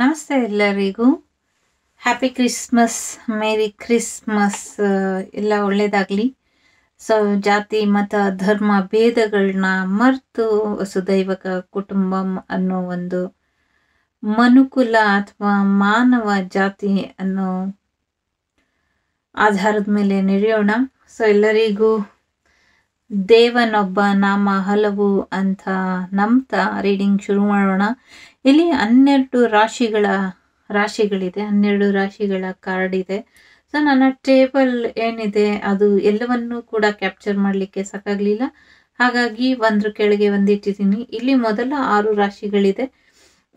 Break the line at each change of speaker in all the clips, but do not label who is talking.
ನಮಸ್ತೆ ಎಲ್ಲರಿಗೂ happy Christmas merry Christmas ಎಲ್ಲ ಒಳ್ಳೆಯದಾಗಲಿ ಸೊ ಜಾತಿ ಮತ ಧರ್ಮ ಭೇದಗಳನ್ನ ಮರೆತು ಸುದೈವಕ ಕುಟುಂಬ ಅನ್ನೋ ಒಂದು ಮನುಕುಲ ಅಥವಾ ಮಾನವ ಜಾತಿ ಅನ್ನೋ ಆಧಾರದ ಮೇಲೆ ನಡೆಯೋಣ ಸೊ ಎಲ್ಲರಿಗೂ ದೇವನೊಬ್ಬ ನಾಮ ಹಲವು ಅಂತ ನಮ್ತ ರೀಡಿಂಗ್ ಶುರು ಮಾಡೋಣ ಇಲ್ಲಿ ಹನ್ನೆರಡು ರಾಶಿಗಳ ರಾಶಿಗಳಿದೆ ಹನ್ನೆರಡು ರಾಶಿಗಳ ಕಾರ್ಡ್ ಇದೆ ಸೊ ನನ್ನ ಟೇಬಲ್ ಏನಿದೆ ಅದು ಎಲ್ಲವನ್ನೂ ಕೂಡ ಕ್ಯಾಪ್ಚರ್ ಮಾಡಲಿಕ್ಕೆ ಸಾಕಾಗಲಿಲ್ಲ ಹಾಗಾಗಿ ಒಂದ್ರ ಕೆಳಗೆ ಒಂದಿಟ್ಟಿದ್ದೀನಿ ಇಲ್ಲಿ ಮೊದಲ ಆರು ರಾಶಿಗಳಿದೆ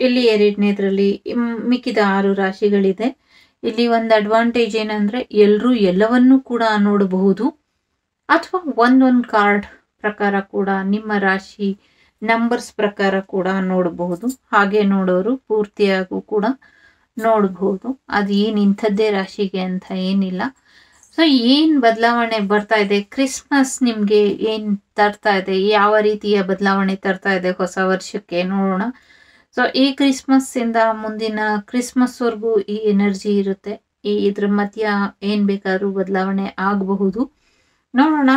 ಇಲ್ಲಿ ಎರಡನೇದ್ರಲ್ಲಿ ಮಿಕ್ಕಿದ ಆರು ರಾಶಿಗಳಿದೆ ಇಲ್ಲಿ ಒಂದು ಅಡ್ವಾಂಟೇಜ್ ಏನಂದರೆ ಎಲ್ಲರೂ ಎಲ್ಲವನ್ನೂ ಕೂಡ ನೋಡಬಹುದು ಅಥವಾ ಒಂದೊಂದು ಕಾರ್ಡ್ ಪ್ರಕಾರ ಕೂಡ ನಿಮ್ಮ ರಾಶಿ ನಂಬರ್ಸ್ ಪ್ರಕಾರ ಕೂಡ ನೋಡಬಹುದು ಹಾಗೆ ನೋಡೋರು ಪೂರ್ತಿಯಾಗೂ ಕೂಡ ನೋಡಬಹುದು ಅದು ಏನು ಇಂಥದ್ದೇ ರಾಶಿಗೆ ಅಂತ ಏನಿಲ್ಲ ಸೊ ಏನು ಬದಲಾವಣೆ ಬರ್ತಾ ಇದೆ ಕ್ರಿಸ್ಮಸ್ ನಿಮಗೆ ಏನು ತರ್ತಾ ಇದೆ ಯಾವ ರೀತಿಯ ಬದಲಾವಣೆ ತರ್ತಾ ಇದೆ ಹೊಸ ವರ್ಷಕ್ಕೆ ನೋಡೋಣ ಸೊ ಈ ಕ್ರಿಸ್ಮಸ್ ಇಂದ ಮುಂದಿನ ಕ್ರಿಸ್ಮಸ್ವರೆಗೂ ಈ ಎನರ್ಜಿ ಇರುತ್ತೆ ಈ ಇದ್ರ ಮಧ್ಯ ಏನು ಬೇಕಾದರೂ ಬದಲಾವಣೆ ಆಗಬಹುದು ನೋಡೋಣ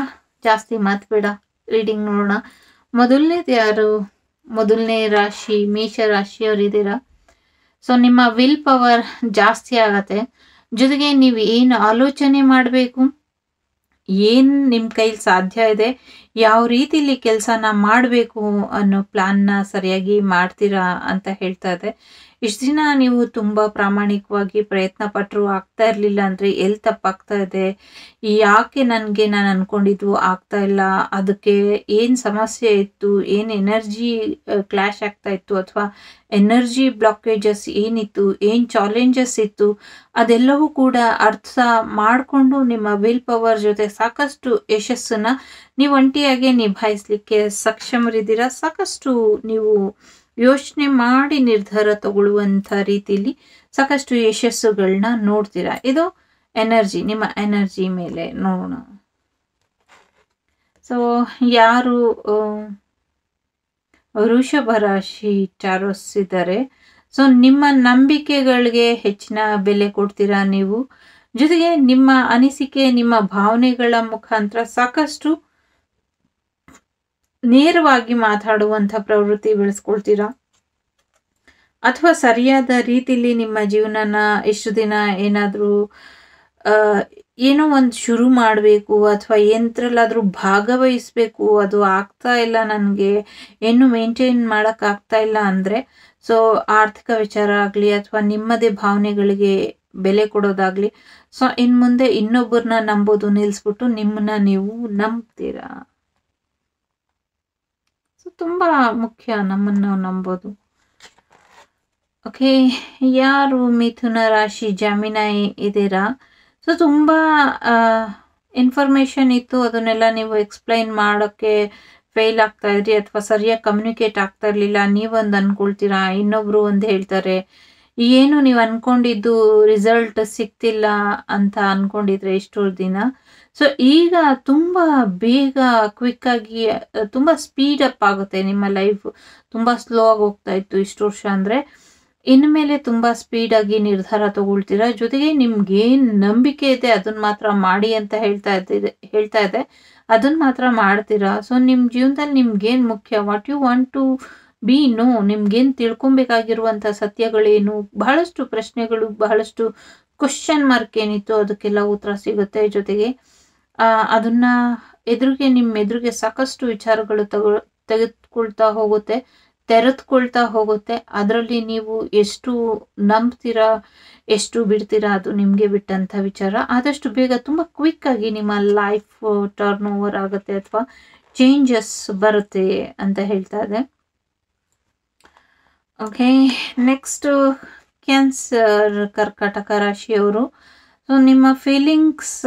ಜಾಸ್ತಿ ಮಾತು ಬೇಡ ರೀಡಿಂಗ್ ನೋಡೋಣ ಮೊದಲನೇದು ಯಾರು ಮೊದಲನೇ ರಾಶಿ ಮೇಷ ರಾಶಿಯವರಿದ್ದೀರಾ ಸೊ ನಿಮ್ಮ ವಿಲ್ ಪವರ್ ಜಾಸ್ತಿ ಆಗತ್ತೆ ಜೊತೆಗೆ ನೀವು ಏನು ಆಲೋಚನೆ ಮಾಡಬೇಕು ಏನು ನಿಮ್ಮ ಕೈಲಿ ಸಾಧ್ಯ ಇದೆ ಯಾವ ರೀತಿಲಿ ಕೆಲಸನ ಮಾಡಬೇಕು ಅನ್ನೋ ಪ್ಲ್ಯಾನ್ನ ಸರಿಯಾಗಿ ಮಾಡ್ತೀರಾ ಅಂತ ಹೇಳ್ತಾ ಇದೆ ಇಷ್ಟು ದಿನ ನೀವು ತುಂಬ ಪ್ರಾಮಾಣಿಕವಾಗಿ ಪ್ರಯತ್ನ ಪಟ್ಟರು ಆಗ್ತಾ ಇರಲಿಲ್ಲ ಅಂದರೆ ಎಲ್ಲಿ ತಪ್ಪಾಗ್ತಾ ಇದೆ ಯಾಕೆ ನನಗೆ ನಾನು ಅಂದ್ಕೊಂಡಿದ್ದು ಆಗ್ತಾ ಇಲ್ಲ ಅದಕ್ಕೆ ಏನು ಸಮಸ್ಯೆ ಇತ್ತು ಏನು ಎನರ್ಜಿ ಕ್ಲ್ಯಾಶ್ ಆಗ್ತಾ ಇತ್ತು ಅಥವಾ ಎನರ್ಜಿ ಬ್ಲಾಕೇಜಸ್ ಏನಿತ್ತು ಏನು ಚಾಲೆಂಜಸ್ ಇತ್ತು ಅದೆಲ್ಲವೂ ಕೂಡ ಅರ್ಥ ಮಾಡಿಕೊಂಡು ನಿಮ್ಮ ವಿಲ್ ಪವರ್ ಜೊತೆ ಸಾಕಷ್ಟು ಯಶಸ್ಸನ್ನು ನೀವು ಒಂಟಿಯಾಗೆ ನಿಭಾಯಿಸಲಿಕ್ಕೆ ಸಕ್ಷಮರಿದ್ದೀರಾ ಸಾಕಷ್ಟು ನೀವು ಯೋಚನೆ ಮಾಡಿ ನಿರ್ಧಾರ ತಗೊಳ್ಳುವಂತ ರೀತಿಯಲ್ಲಿ ಸಾಕಷ್ಟು ಯಶಸ್ಸುಗಳನ್ನ ನೋಡ್ತೀರಾ ಇದು ಎನರ್ಜಿ ನಿಮ್ಮ ಎನರ್ಜಿ ಮೇಲೆ ನೋಡೋಣ ಸೊ ಯಾರು ವೃಷಭ ರಾಶಿ ಟಾರೋಸ್ ಇದ್ದಾರೆ ಸೊ ನಿಮ್ಮ ನಂಬಿಕೆಗಳಿಗೆ ಹೆಚ್ಚಿನ ಬೆಲೆ ಕೊಡ್ತೀರಾ ನೀವು ಜೊತೆಗೆ ನಿಮ್ಮ ಅನಿಸಿಕೆ ನಿಮ್ಮ ಭಾವನೆಗಳ ಮುಖಾಂತರ ಸಾಕಷ್ಟು ನೇರವಾಗಿ ಮಾತಾಡುವಂಥ ಪ್ರವೃತ್ತಿ ಬೆಳೆಸ್ಕೊಳ್ತೀರಾ ಅಥವಾ ಸರಿಯಾದ ರೀತಿಲಿ ನಿಮ್ಮ ಜೀವನನ ಇಷ್ಟು ದಿನ ಏನಾದರೂ ಏನೋ ಒಂದು ಶುರು ಮಾಡಬೇಕು ಅಥವಾ ಏನತ್ರಲ್ಲಾದರೂ ಭಾಗವಹಿಸಬೇಕು ಅದು ಆಗ್ತಾ ಇಲ್ಲ ನನಗೆ ಏನು ಮೇಂಟೈನ್ ಮಾಡೋಕ್ಕಾಗ್ತಾ ಇಲ್ಲ ಅಂದರೆ ಸೊ ಆರ್ಥಿಕ ವಿಚಾರ ಆಗಲಿ ಅಥವಾ ನಿಮ್ಮದೇ ಭಾವನೆಗಳಿಗೆ ಬೆಲೆ ಕೊಡೋದಾಗಲಿ ಸೊ ಇನ್ನು ಮುಂದೆ ಇನ್ನೊಬ್ಬರನ್ನ ನಂಬೋದು ನಿಲ್ಲಿಸ್ಬಿಟ್ಟು ನಿಮ್ಮನ್ನ ನೀವು ನಂಬ್ತೀರಾ ಸೊ ತುಂಬ ಮುಖ್ಯ ನಮ್ಮನ್ನು ನಂಬೋದು ಓಕೆ ಯಾರು ಮಿಥುನ ರಾಶಿ ಜಾಮೀನ ಇದ್ದೀರಾ ಸೊ ತುಂಬ ಇನ್ಫಾರ್ಮೇಷನ್ ಇತ್ತು ಅದನ್ನೆಲ್ಲ ನೀವು ಎಕ್ಸ್ಪ್ಲೈನ್ ಮಾಡೋಕ್ಕೆ ಫೇಲ್ ಆಗ್ತಾ ಇದ್ರಿ ಅಥವಾ ಸರಿಯಾಗಿ ಕಮ್ಯುನಿಕೇಟ್ ಆಗ್ತಾ ಇರಲಿಲ್ಲ ನೀವೊಂದು ಅಂದ್ಕೊಳ್ತೀರಾ ಇನ್ನೊಬ್ರು ಒಂದು ಹೇಳ್ತಾರೆ ಏನು ನೀವು ಅಂದ್ಕೊಂಡಿದ್ದು ರಿಸಲ್ಟ್ ಸಿಗ್ತಿಲ್ಲ ಅಂತ ಅಂದ್ಕೊಂಡಿದ್ರೆ ಇಷ್ಟು ದಿನ ಸೊ ಈಗ ತುಂಬ ಬೇಗ ಕ್ವಿಕ್ಕಾಗಿ ತುಂಬ ಸ್ಪೀಡಪ್ ಆಗುತ್ತೆ ನಿಮ್ಮ ಲೈಫ್ ತುಂಬ ಸ್ಲೋ ಆಗಿ ಹೋಗ್ತಾ ಇತ್ತು ಇಷ್ಟು ವರ್ಷ ಅಂದರೆ ಇನ್ಮೇಲೆ ತುಂಬ ಸ್ಪೀಡಾಗಿ ನಿರ್ಧಾರ ತಗೊಳ್ತೀರ ಜೊತೆಗೆ ನಿಮ್ಗೇನು ನಂಬಿಕೆ ಇದೆ ಅದನ್ನ ಮಾತ್ರ ಮಾಡಿ ಅಂತ ಹೇಳ್ತಾ ಇದ್ದಿದೆ ಹೇಳ್ತಾ ಇದೆ ಅದನ್ನ ಮಾತ್ರ ಮಾಡ್ತೀರಾ ಸೊ ನಿಮ್ಮ ಜೀವನದಲ್ಲಿ ನಿಮ್ಗೇನು ಮುಖ್ಯ what you want to be no ನಿಮ್ಗೇನು ತಿಳ್ಕೊಬೇಕಾಗಿರುವಂಥ ಸತ್ಯಗಳೇನು ಬಹಳಷ್ಟು ಪ್ರಶ್ನೆಗಳು ಬಹಳಷ್ಟು ಕ್ವಶನ್ ಮಾರ್ಕ್ ಏನಿತ್ತು ಅದಕ್ಕೆಲ್ಲ ಉತ್ತರ ಸಿಗುತ್ತೆ ಜೊತೆಗೆ ಅದನ್ನ ಎದುರಿಗೆ ನಿಮ್ಮ ಎದುರಿಗೆ ಸಾಕಷ್ಟು ವಿಚಾರಗಳು ತಗೊ ತೆಗೆದುಕೊಳ್ತಾ ಹೋಗುತ್ತೆ ತೆರೆದುಕೊಳ್ತಾ ಹೋಗುತ್ತೆ ಅದರಲ್ಲಿ ನೀವು ಎಷ್ಟು ನಂಬ್ತೀರಾ ಎಷ್ಟು ಬಿಡ್ತೀರಾ ಅದು ನಿಮಗೆ ಬಿಟ್ಟಂಥ ವಿಚಾರ ಆದಷ್ಟು ಬೇಗ ತುಂಬ ಕ್ವಿಕ್ಕಾಗಿ ನಿಮ್ಮ ಲೈಫ್ ಟರ್ನ್ ಓವರ್ ಆಗುತ್ತೆ ಅಥವಾ ಚೇಂಜಸ್ ಬರುತ್ತೆ ಅಂತ ಹೇಳ್ತಾ ಇದೆ ಓಕೆ ನೆಕ್ಸ್ಟ್ ಕ್ಯಾನ್ಸರ್ ಕರ್ಕಾಟಕ ರಾಶಿಯವರು ಸೊ ನಿಮ್ಮ ಫೀಲಿಂಗ್ಸ್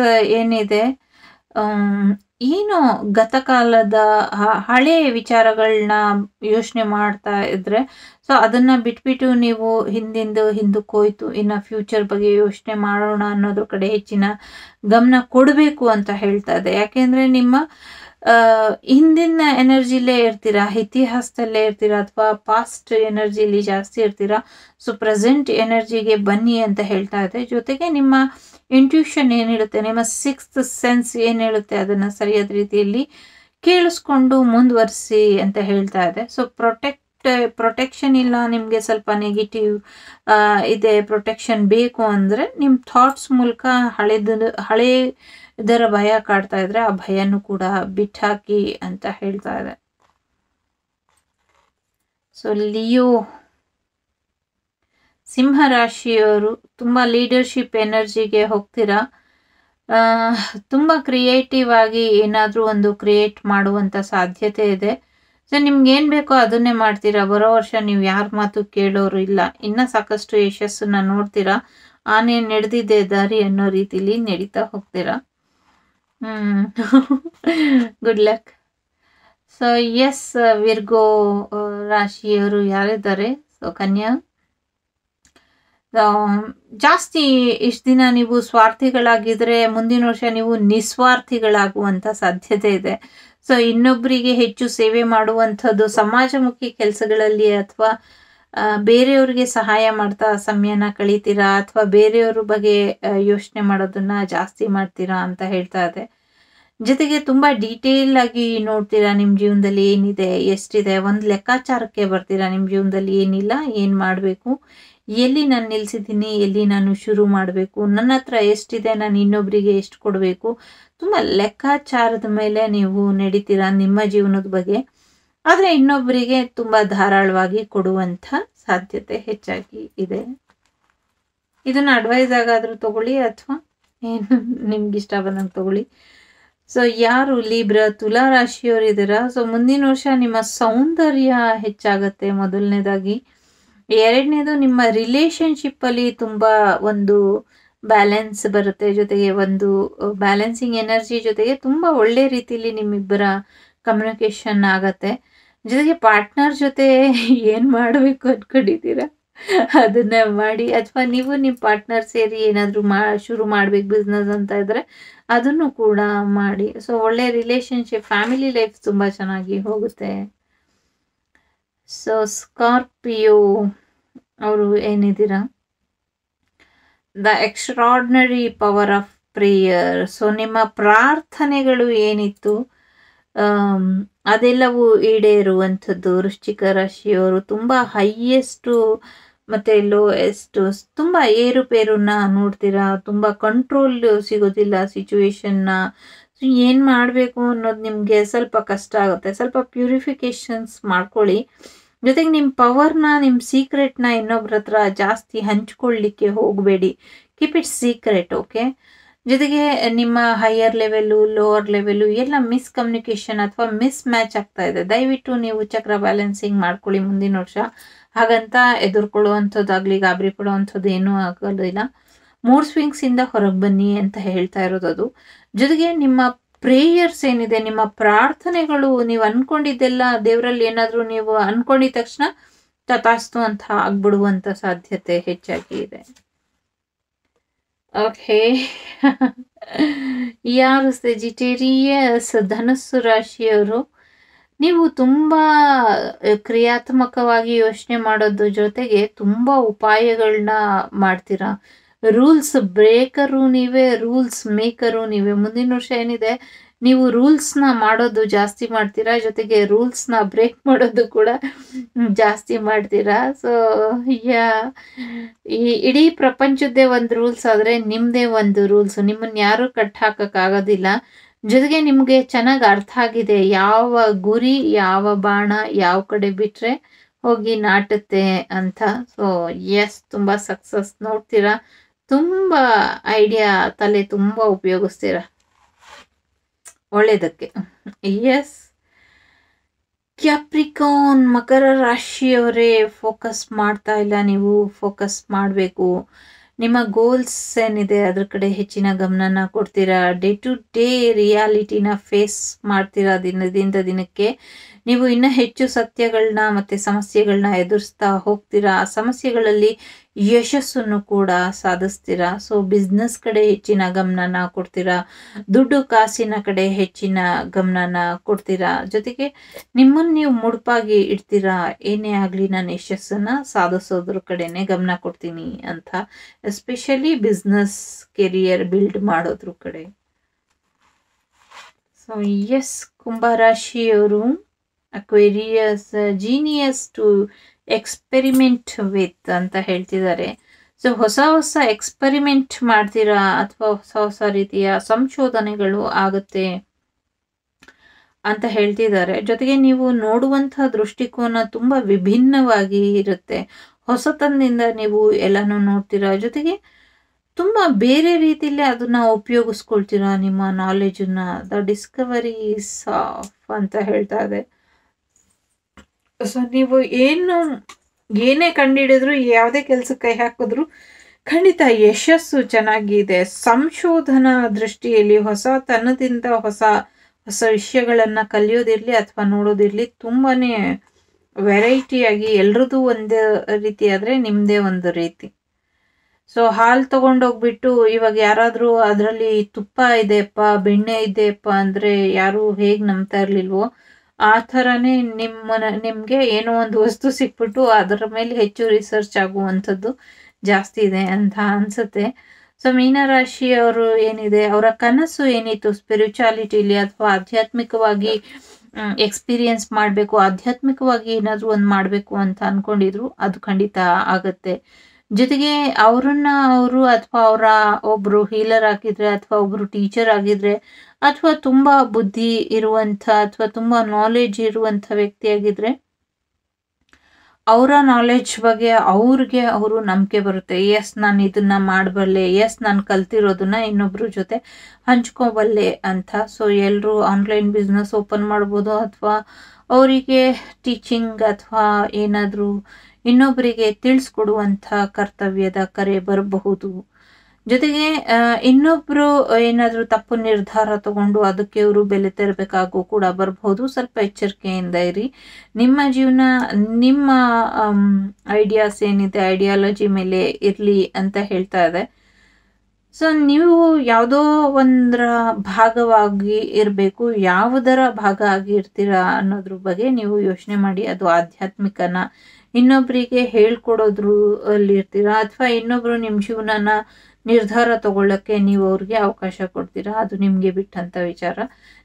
ಏನಿದೆ ಏನು ಗತಕಾಲದ ಹಳೆಯ ವಿಚಾರಗಳನ್ನ ಯೋಚನೆ ಮಾಡ್ತಾ ಇದ್ರೆ ಸೊ ಅದನ್ನು ಬಿಟ್ಬಿಟ್ಟು ನೀವು ಹಿಂದಿಂದ ಹಿಂದಕ್ಕೆ ಹೋಯ್ತು ಇನ್ನು ಫ್ಯೂಚರ್ ಬಗ್ಗೆ ಯೋಚನೆ ಮಾಡೋಣ ಅನ್ನೋದ್ರ ಕಡೆ ಹೆಚ್ಚಿನ ಗಮನ ಕೊಡಬೇಕು ಅಂತ ಹೇಳ್ತಾ ಇದೆ ಯಾಕೆಂದರೆ ನಿಮ್ಮ ಹಿಂದಿನ ಎನರ್ಜಿಲೇ ಇರ್ತೀರಾ ಇತಿಹಾಸದಲ್ಲೇ ಇರ್ತೀರಾ ಅಥವಾ ಪಾಸ್ಟ್ ಎನರ್ಜಿಲಿ ಜಾಸ್ತಿ ಇರ್ತೀರಾ ಸೊ ಪ್ರೆಸೆಂಟ್ ಎನರ್ಜಿಗೆ ಬನ್ನಿ ಅಂತ ಹೇಳ್ತಾ ಇದೆ ಜೊತೆಗೆ ನಿಮ್ಮ ಇಂಟ್ಯೂಷನ್ ಏನು ಹೇಳುತ್ತೆ ನಿಮ್ಮ ಸಿಕ್ಸ್ತ್ ಸೆನ್ಸ್ ಏನು ಹೇಳುತ್ತೆ ಅದನ್ನು ಸರಿಯಾದ ರೀತಿಯಲ್ಲಿ ಕೇಳಿಸ್ಕೊಂಡು ಮುಂದುವರಿಸಿ ಅಂತ ಹೇಳ್ತಾ ಇದೆ ಸೊ ಪ್ರೊಟೆಕ್ಟ್ ಪ್ರೊಟೆಕ್ಷನ್ ಇಲ್ಲ ನಿಮಗೆ ಸ್ವಲ್ಪ ನೆಗೆಟಿವ್ ಇದೆ ಪ್ರೊಟೆಕ್ಷನ್ ಬೇಕು ಅಂದರೆ ನಿಮ್ಮ ಥಾಟ್ಸ್ ಮೂಲಕ ಹಳೆದ ಹಳೆ ಇದರ ಭಯ ಕಾಡ್ತಾ ಇದ್ರೆ ಆ ಭಯನೂ ಕೂಡ ಹಾಕಿ ಅಂತ ಹೇಳ್ತಾ ಇದೆ ಸೊ ಲಿಯೋ ಸಿಂಹ ರಾಶಿಯವರು ತುಂಬ ಲೀಡರ್ಶಿಪ್ ಎನರ್ಜಿಗೆ ಹೋಗ್ತೀರಾ ತುಂಬ ಕ್ರಿಯೇಟಿವ್ ಆಗಿ ಏನಾದರೂ ಒಂದು ಕ್ರಿಯೇಟ್ ಮಾಡುವಂಥ ಸಾಧ್ಯತೆ ಇದೆ ಸೊ ನಿಮ್ಗೆ ಏನ್ ಬೇಕೋ ಅದನ್ನೇ ಮಾಡ್ತೀರಾ ಬರೋ ವರ್ಷ ನೀವು ಯಾರ ಮಾತು ಕೇಳೋರು ಇಲ್ಲ ಇನ್ನೂ ಸಾಕಷ್ಟು ಯಶಸ್ಸನ್ನ ನೋಡ್ತೀರಾ ಆನೆ ನಡೆದಿದೆ ದಾರಿ ಅನ್ನೋ ರೀತಿಲಿ ನಡೀತಾ ಹೋಗ್ತೀರಾ hmm good luck so yes Virgo ರಾಶಿಯವರು ಯಾರಿದ್ದಾರೆ ಸೊ ಕನ್ಯಾ um, ಜಾಸ್ತಿ ಇಷ್ಟು ದಿನ ನೀವು ಸ್ವಾರ್ಥಿಗಳಾಗಿದ್ರೆ ಮುಂದಿನ ವರ್ಷ ನೀವು ನಿಸ್ವಾರ್ಥಿಗಳಾಗುವಂತ ಸಾಧ್ಯತೆ ಇದೆ ಸೊ ಇನ್ನೊಬ್ಬರಿಗೆ ಹೆಚ್ಚು ಸೇವೆ ಮಾಡುವಂಥದ್ದು ಸಮಾಜಮುಖಿ ಕೆಲಸಗಳಲ್ಲಿ ಅಥವಾ ಬೇರೆಯವರಿಗೆ ಸಹಾಯ ಮಾಡ್ತಾ ಸಮಯನ ಕಳೀತೀರಾ ಅಥವಾ ಬೇರೆಯವ್ರ ಬಗ್ಗೆ ಯೋಚನೆ ಮಾಡೋದನ್ನ ಜಾಸ್ತಿ ಮಾಡ್ತೀರಾ ಅಂತ ಹೇಳ್ತಾ ಇದೆ ಜೊತೆಗೆ ತುಂಬ ಡೀಟೇಲ್ ಆಗಿ ನೋಡ್ತೀರಾ ನಿಮ್ಮ ಜೀವನದಲ್ಲಿ ಏನಿದೆ ಎಷ್ಟಿದೆ ಒಂದು ಲೆಕ್ಕಾಚಾರಕ್ಕೆ ಬರ್ತೀರಾ ನಿಮ್ಮ ಜೀವನದಲ್ಲಿ ಏನಿಲ್ಲ ಏನು ಮಾಡಬೇಕು ಎಲ್ಲಿ ನಾನು ನಿಲ್ಲಿಸಿದ್ದೀನಿ ಎಲ್ಲಿ ನಾನು ಶುರು ಮಾಡಬೇಕು ನನ್ನ ಹತ್ರ ಎಷ್ಟಿದೆ ನಾನು ಇನ್ನೊಬ್ಬರಿಗೆ ಎಷ್ಟು ಕೊಡಬೇಕು ತುಂಬ ಲೆಕ್ಕಾಚಾರದ ಮೇಲೆ ನೀವು ನಡೀತೀರಾ ನಿಮ್ಮ ಜೀವನದ ಬಗ್ಗೆ ಆದರೆ ಇನ್ನೊಬ್ಬರಿಗೆ ತುಂಬ ಧಾರಾಳವಾಗಿ ಕೊಡುವಂಥ ಸಾಧ್ಯತೆ ಹೆಚ್ಚಾಗಿ ಇದೆ ಇದನ್ನು ಅಡ್ವೈಸ್ ಆಗಾದರೂ ತಗೊಳ್ಳಿ ಅಥವಾ ಏನು ನಿಮ್ಗೆ ಇಷ್ಟ ಬಂದಂಗೆ ತಗೊಳ್ಳಿ ಸೊ ಯಾರು ಲೀಬ್ರ ತುಲಾ ರಾಶಿಯವರು ಸೊ ಮುಂದಿನ ವರ್ಷ ನಿಮ್ಮ ಸೌಂದರ್ಯ ಹೆಚ್ಚಾಗತ್ತೆ ಮೊದಲನೇದಾಗಿ ಎರಡನೇದು ನಿಮ್ಮ ಅಲ್ಲಿ ತುಂಬ ಒಂದು ಬ್ಯಾಲೆನ್ಸ್ ಬರುತ್ತೆ ಜೊತೆಗೆ ಒಂದು ಬ್ಯಾಲೆನ್ಸಿಂಗ್ ಎನರ್ಜಿ ಜೊತೆಗೆ ತುಂಬ ಒಳ್ಳೆ ರೀತಿಯಲ್ಲಿ ನಿಮ್ಮಿಬ್ಬರ ಕಮ್ಯುನಿಕೇಷನ್ ಆಗತ್ತೆ ಜೊತೆಗೆ ಪಾರ್ಟ್ನರ್ ಜೊತೆ ಏನು ಮಾಡಬೇಕು ಅಂದ್ಕೊಂಡಿದ್ದೀರಾ ಅದನ್ನ ಮಾಡಿ ಅಥವಾ ನೀವು ನಿಮ್ಮ ಪಾರ್ಟ್ನರ್ ಸೇರಿ ಏನಾದರೂ ಮಾ ಶುರು ಮಾಡ್ಬೇಕು ಬಿಸ್ನೆಸ್ ಅಂತ ಇದ್ರೆ ಅದನ್ನು ಕೂಡ ಮಾಡಿ ಸೊ ಒಳ್ಳೆ ರಿಲೇಶನ್ಶಿಪ್ ಫ್ಯಾಮಿಲಿ ಲೈಫ್ ತುಂಬ ಚೆನ್ನಾಗಿ ಹೋಗುತ್ತೆ ಸೊ ಸ್ಕಾರ್ಪಿಯೋ ಅವರು ಏನಿದ್ದೀರಾ the extraordinary power of prayer so ನಿಮ್ಮ ಪ್ರಾರ್ಥನೆಗಳು ಏನಿತ್ತು ಅದೆಲ್ಲವೂ ಈಡೇರುವಂಥದ್ದು ವೃಶ್ಚಿಕ ರಾಶಿಯವರು ತುಂಬ ಹೈಯೆಸ್ಟು ಮತ್ತು ಲೋಯೆಸ್ಟು ತುಂಬ ಏರುಪೇರನ್ನ ನೋಡ್ತೀರಾ ತುಂಬ ಕಂಟ್ರೋಲ್ ಸಿಗೋದಿಲ್ಲ ಸಿಚುವೇಶನ್ನ ಸೊ ಏನು ಮಾಡಬೇಕು ಅನ್ನೋದು ನಿಮಗೆ ಸ್ವಲ್ಪ ಕಷ್ಟ ಆಗುತ್ತೆ ಸ್ವಲ್ಪ ಪ್ಯೂರಿಫಿಕೇಷನ್ಸ್ ಮಾಡ್ಕೊಳ್ಳಿ ಜೊತೆಗೆ ನಿಮ್ಮ ಪವರ್ನ ನಿಮ್ಮ ಸೀಕ್ರೆಟ್ನ ಇನ್ನೊಬ್ರ ಹತ್ರ ಜಾಸ್ತಿ ಹಂಚ್ಕೊಳ್ಳಿಕ್ಕೆ ಹೋಗಬೇಡಿ ಕೀಪ್ ಇಟ್ ಸೀಕ್ರೆಟ್ ಓಕೆ ಜೊತೆಗೆ ನಿಮ್ಮ ಹೈಯರ್ ಲೆವೆಲ್ಲು ಲೋವರ್ ಲೆವೆಲ್ಲು ಎಲ್ಲ ಮಿಸ್ಕಮ್ಯುನಿಕೇಶನ್ ಅಥವಾ ಮಿಸ್ ಮ್ಯಾಚ್ ಆಗ್ತಾ ಇದೆ ದಯವಿಟ್ಟು ನೀವು ಚಕ್ರ ಬ್ಯಾಲೆನ್ಸಿಂಗ್ ಮಾಡ್ಕೊಳ್ಳಿ ಮುಂದಿನ ವರ್ಷ ಹಾಗಂತ ಆಗಲಿ ಗಾಬರಿ ಪಡುವಂಥದ್ದು ಏನೂ ಆಗೋದಿಲ್ಲ ಸ್ವಿಂಗ್ಸ್ ಸ್ವಿಂಗ್ಸಿಂದ ಹೊರಗೆ ಬನ್ನಿ ಅಂತ ಹೇಳ್ತಾ ಇರೋದು ಅದು ಜೊತೆಗೆ ನಿಮ್ಮ ಪ್ರೇಯರ್ಸ್ ಏನಿದೆ ನಿಮ್ಮ ಪ್ರಾರ್ಥನೆಗಳು ನೀವು ಅಂದ್ಕೊಂಡಿದ್ದೆಲ್ಲ ದೇವರಲ್ಲಿ ಏನಾದರೂ ನೀವು ಅಂದ್ಕೊಂಡಿದ ತಕ್ಷಣ ತಥಾಸ್ತು ಅಂತ ಆಗ್ಬಿಡುವಂಥ ಸಾಧ್ಯತೆ ಹೆಚ್ಚಾಗಿ ಇದೆ ಓಕೆ ಯಾರು ಸೆಜಿಟೇರಿಯಸ್ ಧನಸ್ಸು ರಾಶಿಯವರು ನೀವು ತುಂಬ ಕ್ರಿಯಾತ್ಮಕವಾಗಿ ಯೋಚನೆ ಮಾಡೋದ್ರ ಜೊತೆಗೆ ತುಂಬ ಉಪಾಯಗಳನ್ನ ಮಾಡ್ತೀರಾ ರೂಲ್ಸ್ ಬ್ರೇಕರು ನೀವೇ ರೂಲ್ಸ್ ಮೇಕರು ನೀವೇ ಮುಂದಿನ ವರ್ಷ ಏನಿದೆ ನೀವು ರೂಲ್ಸ್ನ ಮಾಡೋದು ಜಾಸ್ತಿ ಮಾಡ್ತೀರಾ ಜೊತೆಗೆ ರೂಲ್ಸ್ನ ಬ್ರೇಕ್ ಮಾಡೋದು ಕೂಡ ಜಾಸ್ತಿ ಮಾಡ್ತೀರಾ ಸೊ ಯಾ ಈ ಇಡೀ ಪ್ರಪಂಚದ್ದೇ ಒಂದು ರೂಲ್ಸ್ ಆದರೆ ನಿಮ್ಮದೇ ಒಂದು ರೂಲ್ಸು ನಿಮ್ಮನ್ನು ಯಾರೂ ಕಟ್ ಹಾಕೋಕ್ಕಾಗೋದಿಲ್ಲ ಜೊತೆಗೆ ನಿಮಗೆ ಚೆನ್ನಾಗಿ ಅರ್ಥ ಆಗಿದೆ ಯಾವ ಗುರಿ ಯಾವ ಬಾಣ ಯಾವ ಕಡೆ ಬಿಟ್ಟರೆ ಹೋಗಿ ನಾಟುತ್ತೆ ಅಂತ ಸೊ ಎಸ್ ತುಂಬ ಸಕ್ಸಸ್ ನೋಡ್ತೀರಾ ತುಂಬ ಐಡಿಯಾ ತಲೆ ತುಂಬ ಉಪಯೋಗಿಸ್ತೀರಾ ಒಳ್ಳೆಯದಕ್ಕೆ ಎಸ್ ಕ್ಯಾಪ್ರಿಕಾನ್ ಮಕರ ರಾಶಿಯವರೇ ಫೋಕಸ್ ಮಾಡ್ತಾ ಇಲ್ಲ ನೀವು ಫೋಕಸ್ ಮಾಡಬೇಕು ನಿಮ್ಮ ಗೋಲ್ಸ್ ಏನಿದೆ ಅದ್ರ ಕಡೆ ಹೆಚ್ಚಿನ ಗಮನನ ಕೊಡ್ತೀರಾ ಡೇ ಟು ಡೇ ರಿಯಾಲಿಟಿನ ಫೇಸ್ ಮಾಡ್ತೀರಾ ದಿನದಿಂದ ದಿನಕ್ಕೆ ನೀವು ಇನ್ನೂ ಹೆಚ್ಚು ಸತ್ಯಗಳನ್ನ ಮತ್ತು ಸಮಸ್ಯೆಗಳನ್ನ ಎದುರಿಸ್ತಾ ಹೋಗ್ತೀರಾ ಆ ಸಮಸ್ಯೆಗಳಲ್ಲಿ ಯಶಸ್ಸನ್ನು ಕೂಡ ಸಾಧಿಸ್ತೀರಾ ಸೊ ಬಿಸ್ನೆಸ್ ಕಡೆ ಹೆಚ್ಚಿನ ಗಮನನ ಕೊಡ್ತೀರಾ ದುಡ್ಡು ಕಾಸಿನ ಕಡೆ ಹೆಚ್ಚಿನ ಗಮನನ ಕೊಡ್ತೀರಾ ಜೊತೆಗೆ ನಿಮ್ಮನ್ನು ನೀವು ಮುಡುಪಾಗಿ ಇಡ್ತೀರಾ ಏನೇ ಆಗಲಿ ನಾನು ಯಶಸ್ಸನ್ನು ಸಾಧಿಸೋದ್ರ ಕಡೆನೇ ಗಮನ ಕೊಡ್ತೀನಿ ಅಂತ ಎಸ್ಪೆಷಲಿ ಬಿಸ್ನೆಸ್ ಕೆರಿಯರ್ ಬಿಲ್ಡ್ ಮಾಡೋದ್ರ ಕಡೆ ಸೊ ಎಸ್ ಕುಂಭರಾಶಿಯವರು Aquarius genius to experiment with ಅಂತ ಹೇಳ್ತಿದ್ದಾರೆ ಸೊ ಹೊಸ ಹೊಸ ಎಕ್ಸ್ಪೆರಿಮೆಂಟ್ ಮಾಡ್ತೀರಾ ಅಥವಾ ಹೊಸ ಹೊಸ ರೀತಿಯ ಸಂಶೋಧನೆಗಳು ಆಗುತ್ತೆ ಅಂತ ಹೇಳ್ತಿದ್ದಾರೆ ಜೊತೆಗೆ ನೀವು ನೋಡುವಂತಹ ದೃಷ್ಟಿಕೋನ ತುಂಬ ವಿಭಿನ್ನವಾಗಿ ಇರುತ್ತೆ ಹೊಸತನದಿಂದ ನೀವು ಎಲ್ಲನೂ ನೋಡ್ತೀರಾ ಜೊತೆಗೆ ತುಂಬ ಬೇರೆ ರೀತಿಯಲ್ಲಿ ಅದನ್ನು ಉಪಯೋಗಿಸ್ಕೊಳ್ತೀರಾ ನಿಮ್ಮ ನಾಲೆಜನ್ನು ದ ಡಿಸ್ಕವರಿ ಆಫ್ ಅಂತ ಹೇಳ್ತಾ ಇದೆ ಸೊ ನೀವು ಏನು ಏನೇ ಕಂಡುಹಿಡಿದ್ರು ಯಾವುದೇ ಕೆಲಸಕ್ಕೆ ಕೈ ಹಾಕಿದ್ರು ಖಂಡಿತ ಯಶಸ್ಸು ಚೆನ್ನಾಗಿದೆ ಸಂಶೋಧನಾ ದೃಷ್ಟಿಯಲ್ಲಿ ಹೊಸ ತನದಿಂದ ಹೊಸ ಹೊಸ ವಿಷಯಗಳನ್ನು ಕಲಿಯೋದಿರಲಿ ಅಥವಾ ನೋಡೋದಿರಲಿ ತುಂಬಾ ವೆರೈಟಿಯಾಗಿ ಎಲ್ರದ್ದು ಒಂದೇ ರೀತಿ ಆದ್ರೆ ನಿಮ್ಮದೇ ಒಂದು ರೀತಿ ಸೊ ಹಾಲು ತೊಗೊಂಡೋಗ್ಬಿಟ್ಟು ಇವಾಗ ಯಾರಾದರೂ ಅದರಲ್ಲಿ ತುಪ್ಪ ಇದೆಯಪ್ಪ ಬೆಣ್ಣೆ ಇದೆಯಪ್ಪ ಅಂದರೆ ಯಾರೂ ಹೇಗೆ ನಂಬ್ತಾ ಇರಲಿಲ್ವೋ ಆ ಥರನೇ ನಿಮ್ಮ ನಿಮಗೆ ಏನೋ ಒಂದು ವಸ್ತು ಸಿಕ್ಬಿಟ್ಟು ಅದರ ಮೇಲೆ ಹೆಚ್ಚು ರಿಸರ್ಚ್ ಆಗುವಂಥದ್ದು ಜಾಸ್ತಿ ಇದೆ ಅಂತ ಅನಿಸುತ್ತೆ ಸೊ ಮೀನರಾಶಿಯವರು ಏನಿದೆ ಅವರ ಕನಸು ಏನಿತ್ತು ಸ್ಪಿರಿಚುಯಾಲಿಟಿಲಿ ಅಥವಾ ಆಧ್ಯಾತ್ಮಿಕವಾಗಿ ಎಕ್ಸ್ಪೀರಿಯನ್ಸ್ ಮಾಡಬೇಕು ಆಧ್ಯಾತ್ಮಿಕವಾಗಿ ಏನಾದರೂ ಒಂದು ಮಾಡಬೇಕು ಅಂತ ಅಂದ್ಕೊಂಡಿದ್ರು ಅದು ಖಂಡಿತ ಆಗುತ್ತೆ ಜೊತೆಗೆ ಅವ್ರನ್ನ ಅವರು ಅಥವಾ ಅವರ ಒಬ್ಬರು ಹೀಲರ್ ಆಗಿದ್ರೆ ಅಥವಾ ಒಬ್ರು ಟೀಚರ್ ಆಗಿದ್ರೆ ಅಥವಾ ತುಂಬ ಬುದ್ಧಿ ಇರುವಂಥ ಅಥವಾ ತುಂಬ ನಾಲೆಜ್ ಇರುವಂಥ ವ್ಯಕ್ತಿಯಾಗಿದ್ರೆ ಅವರ ನಾಲೆಜ್ ಬಗ್ಗೆ ಅವ್ರಿಗೆ ಅವರು ನಂಬಿಕೆ ಬರುತ್ತೆ ಎಸ್ ನಾನು ಇದನ್ನ ಮಾಡಬಲ್ಲೆ ಎಸ್ ನಾನು ಕಲ್ತಿರೋದನ್ನ ಇನ್ನೊಬ್ಬರ ಜೊತೆ ಹಂಚ್ಕೊಬಲ್ಲೆ ಅಂತ ಸೊ ಎಲ್ಲರೂ ಆನ್ಲೈನ್ ಬಿಸ್ನೆಸ್ ಓಪನ್ ಮಾಡ್ಬೋದು ಅಥವಾ ಅವರಿಗೆ ಟೀಚಿಂಗ್ ಅಥವಾ ಏನಾದರೂ ಇನ್ನೊಬ್ಬರಿಗೆ ತಿಳಿಸ್ಕೊಡುವಂಥ ಕರ್ತವ್ಯದ ಕರೆ ಬರಬಹುದು ಜೊತೆಗೆ ಇನ್ನೊಬ್ಬರು ಏನಾದರೂ ತಪ್ಪು ನಿರ್ಧಾರ ತಗೊಂಡು ಅದಕ್ಕೆ ಅವರು ಬೆಲೆ ತೆರಬೇಕಾಗೂ ಕೂಡ ಬರಬಹುದು ಸ್ವಲ್ಪ ಎಚ್ಚರಿಕೆಯಿಂದ ಇರಿ ನಿಮ್ಮ ಜೀವನ ನಿಮ್ಮ ಐಡಿಯಾಸ್ ಏನಿದೆ ಐಡಿಯಾಲಜಿ ಮೇಲೆ ಇರಲಿ ಅಂತ ಹೇಳ್ತಾ ಇದೆ ಸೊ ನೀವು ಯಾವುದೋ ಒಂದರ ಭಾಗವಾಗಿ ಇರಬೇಕು ಯಾವುದರ ಭಾಗ ಆಗಿ ಇರ್ತೀರಾ ಅನ್ನೋದ್ರ ಬಗ್ಗೆ ನೀವು ಯೋಚನೆ ಮಾಡಿ ಅದು ಆಧ್ಯಾತ್ಮಿಕನ ಇನ್ನೊಬ್ಬರಿಗೆ ಹೇಳ್ಕೊಡೋದ್ರು ಇರ್ತೀರಾ ಅಥವಾ ಇನ್ನೊಬ್ರು ನಿಮ್ಮ ಜೀವನನ ನಿರ್ಧಾರ ತಗೊಳ್ಳೋಕ್ಕೆ ನೀವು ಅವ್ರಿಗೆ ಅವಕಾಶ ಕೊಡ್ತೀರಾ ಅದು ನಿಮಗೆ ಬಿಟ್ಟಂಥ ವಿಚಾರ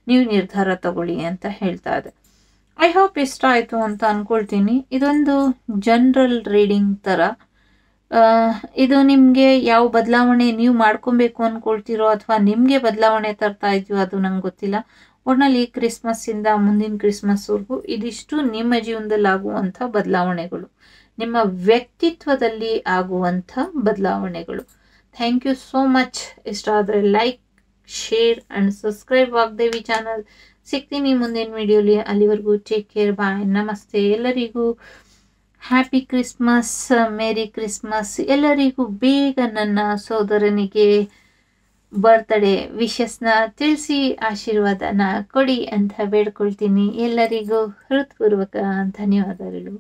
ನೀವು ನಿರ್ಧಾರ ತಗೊಳ್ಳಿ ಅಂತ ಹೇಳ್ತಾ ಇದೆ ಐ ಹೋಪ್ ಇಷ್ಟ ಆಯಿತು ಅಂತ ಅಂದ್ಕೊಳ್ತೀನಿ ಇದೊಂದು ಜನರಲ್ ರೀಡಿಂಗ್ ಥರ ಇದು ನಿಮಗೆ ಯಾವ ಬದಲಾವಣೆ ನೀವು ಮಾಡ್ಕೊಬೇಕು ಅಂದ್ಕೊಳ್ತೀರೋ ಅಥವಾ ನಿಮಗೆ ಬದಲಾವಣೆ ತರ್ತಾ ಇದೆಯೋ ಅದು ನಂಗೆ ಗೊತ್ತಿಲ್ಲ ಒಟ್ನಲ್ಲಿ ಕ್ರಿಸ್ಮಸ್ ಕ್ರಿಸ್ಮಸ್ಸಿಂದ ಮುಂದಿನ ಕ್ರಿಸ್ಮಸ್ವರೆಗೂ ಇದಿಷ್ಟು ನಿಮ್ಮ ಜೀವನದಲ್ಲಿ ಆಗುವಂಥ ಬದಲಾವಣೆಗಳು ನಿಮ್ಮ ವ್ಯಕ್ತಿತ್ವದಲ್ಲಿ ಆಗುವಂಥ ಬದಲಾವಣೆಗಳು ಥ್ಯಾಂಕ್ ಯು ಸೋ ಮಚ್ ಇಷ್ಟ ಆದರೆ like share and subscribe Vagdevi channel ಸಿಗ್ತೀನಿ ಮುಂದಿನ ವಿಡಿಯೋಲಿ ಅಲ್ಲಿವರೆಗೂ ಟೇಕ್ ಕೇರ್ ಬಾಯ್ ನಮಸ್ತೆ ಎಲ್ಲರಿಗೂ ಹ್ಯಾಪಿ ಕ್ರಿಸ್ಮಸ್ ಮೇರಿ ಕ್ರಿಸ್ಮಸ್ ಎಲ್ಲರಿಗೂ ಬೇಗ ನನ್ನ ಸೋದರನಿಗೆ ಬರ್ತ್ಡೇ ವಿಶಸ್ನ ತಿಳಿಸಿ ಆಶೀರ್ವಾದನ ಕೊಡಿ ಅಂತ ಬೇಡ್ಕೊಳ್ತೀನಿ ಎಲ್ಲರಿಗೂ ಹೃತ್ಪೂರ್ವಕ ಧನ್ಯವಾದಗಳು